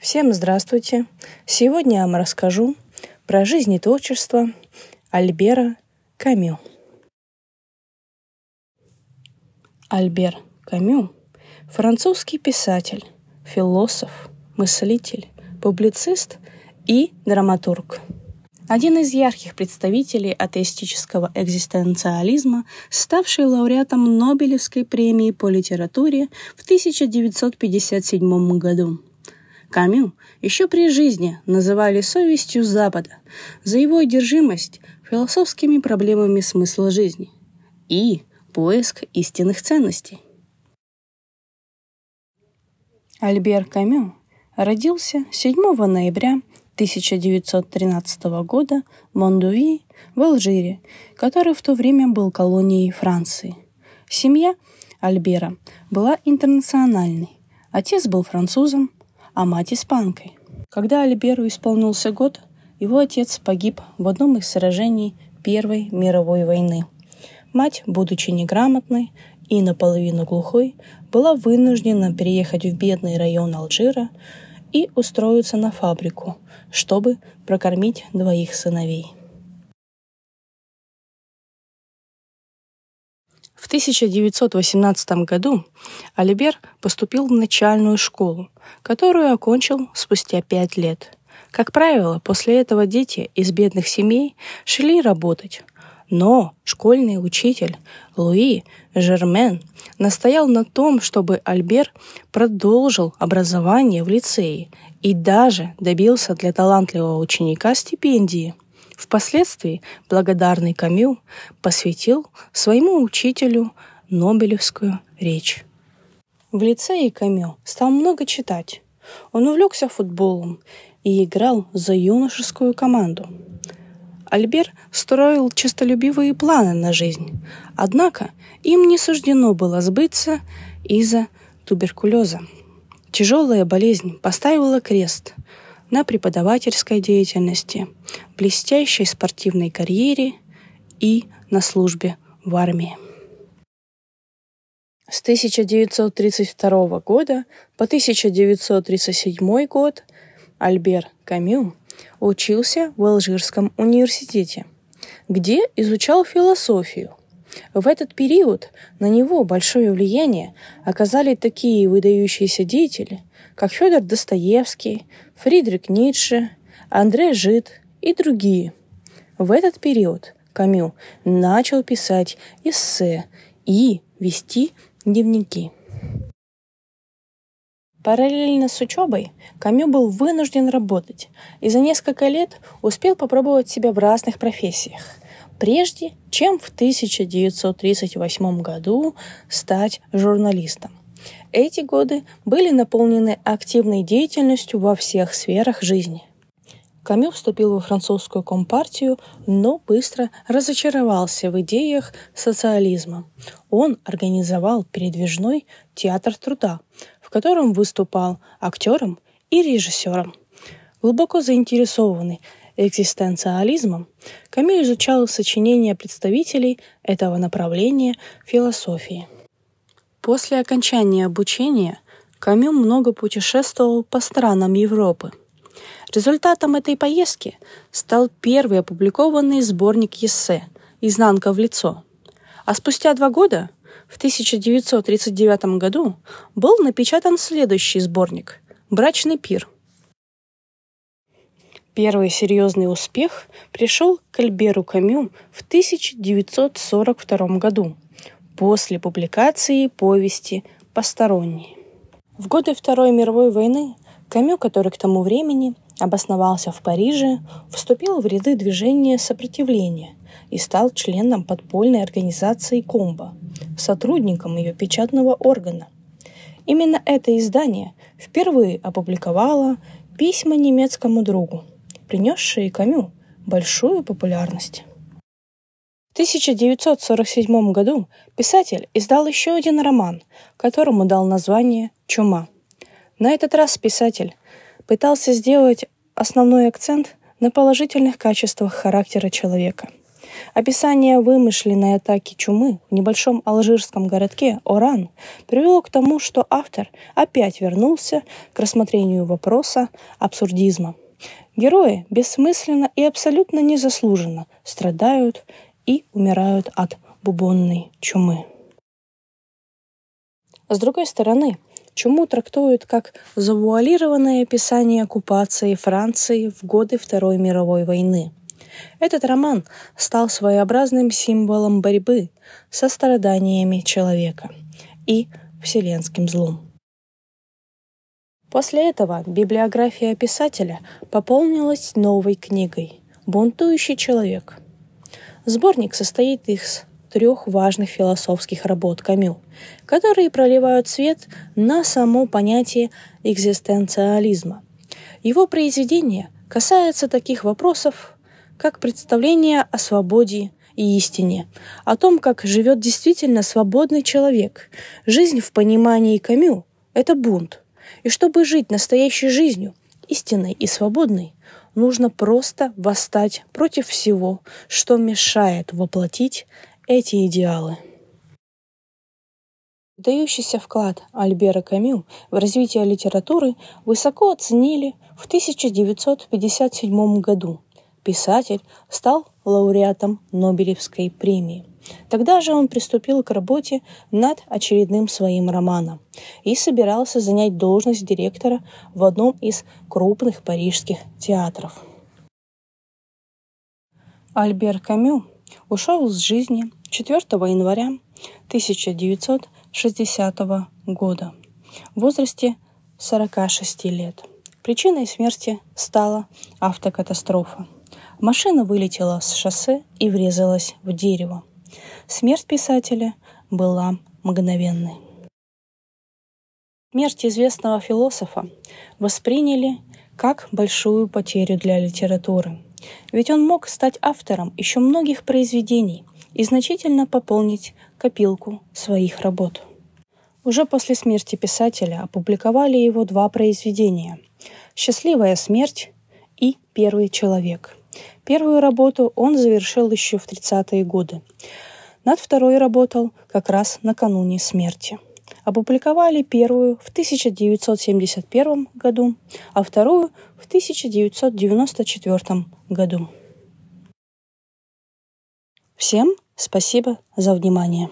Всем здравствуйте! Сегодня я вам расскажу про жизнь и творчество Альбера Камю. Альбер Камю – французский писатель, философ, мыслитель, публицист и драматург. Один из ярких представителей атеистического экзистенциализма, ставший лауреатом Нобелевской премии по литературе в 1957 году – Камю еще при жизни называли совестью Запада за его одержимость философскими проблемами смысла жизни и поиск истинных ценностей. Альбер Камю родился 7 ноября 1913 года в Мондуи в Алжире, который в то время был колонией Франции. Семья Альбера была интернациональной. Отец был французом, а мать испанкой. Когда Альберу исполнился год, его отец погиб в одном из сражений Первой мировой войны. Мать, будучи неграмотной и наполовину глухой, была вынуждена переехать в бедный район Алжира и устроиться на фабрику, чтобы прокормить двоих сыновей. 1918 году Алибер поступил в начальную школу, которую окончил спустя пять лет. Как правило, после этого дети из бедных семей шли работать, но школьный учитель Луи Жермен настоял на том, чтобы Альбер продолжил образование в лицее и даже добился для талантливого ученика стипендии – Впоследствии благодарный Камил посвятил своему учителю Нобелевскую речь. В лицее Камил стал много читать. Он увлекся футболом и играл за юношескую команду. Альбер строил честолюбивые планы на жизнь, однако им не суждено было сбыться из-за туберкулеза. Тяжелая болезнь поставила крест – на преподавательской деятельности, блестящей спортивной карьере и на службе в армии. С 1932 года по 1937 год Альбер Камю учился в Алжирском университете, где изучал философию. В этот период на него большое влияние оказали такие выдающиеся деятели, как Федор Достоевский, Фридрик Ницше, Андрей Жид и другие. В этот период Камю начал писать эссе и вести дневники. Параллельно с учебой Камю был вынужден работать и за несколько лет успел попробовать себя в разных профессиях, прежде чем в 1938 году стать журналистом. Эти годы были наполнены активной деятельностью во всех сферах жизни. Камю вступил во французскую компартию, но быстро разочаровался в идеях социализма. Он организовал передвижной театр труда, в котором выступал актером и режиссером. Глубоко заинтересованный экзистенциализмом, Камю изучал сочинения представителей этого направления философии – После окончания обучения Камю много путешествовал по странам Европы. Результатом этой поездки стал первый опубликованный сборник эссе «Изнанка в лицо». А спустя два года, в 1939 году, был напечатан следующий сборник «Брачный пир». Первый серьезный успех пришел к Альберу Камю в 1942 году – после публикации повести «Посторонние». В годы Второй мировой войны Камю, который к тому времени обосновался в Париже, вступил в ряды движения сопротивления и стал членом подпольной организации «Комбо», сотрудником ее печатного органа. Именно это издание впервые опубликовало письма немецкому другу, принесшие Камю большую популярность. В 1947 году писатель издал еще один роман, которому дал название «Чума». На этот раз писатель пытался сделать основной акцент на положительных качествах характера человека. Описание вымышленной атаки чумы в небольшом алжирском городке Оран привело к тому, что автор опять вернулся к рассмотрению вопроса абсурдизма. Герои бессмысленно и абсолютно незаслуженно страдают и умирают от бубонной чумы. С другой стороны, чуму трактуют как завуалированное описание оккупации Франции в годы Второй мировой войны. Этот роман стал своеобразным символом борьбы со страданиями человека и вселенским злом. После этого библиография писателя пополнилась новой книгой «Бунтующий человек», Сборник состоит из трех важных философских работ Камю, которые проливают свет на само понятие экзистенциализма. Его произведения касаются таких вопросов, как представление о свободе и истине, о том, как живет действительно свободный человек. Жизнь в понимании Камю – это бунт. И чтобы жить настоящей жизнью, истинной и свободной, нужно просто восстать против всего, что мешает воплотить эти идеалы. Дающийся вклад Альбера Камю в развитие литературы высоко оценили в 1957 году. Писатель стал лауреатом Нобелевской премии. Тогда же он приступил к работе над очередным своим романом и собирался занять должность директора в одном из крупных парижских театров. Альбер Камю ушел с жизни 4 января 1960 года в возрасте 46 лет. Причиной смерти стала автокатастрофа. Машина вылетела с шоссе и врезалась в дерево. Смерть писателя была мгновенной. Смерть известного философа восприняли как большую потерю для литературы. Ведь он мог стать автором еще многих произведений и значительно пополнить копилку своих работ. Уже после смерти писателя опубликовали его два произведения «Счастливая смерть» и «Первый человек». Первую работу он завершил еще в 30-е годы. Над второй работал как раз накануне смерти. Опубликовали первую в 1971 году, а вторую в 1994 году. Всем спасибо за внимание.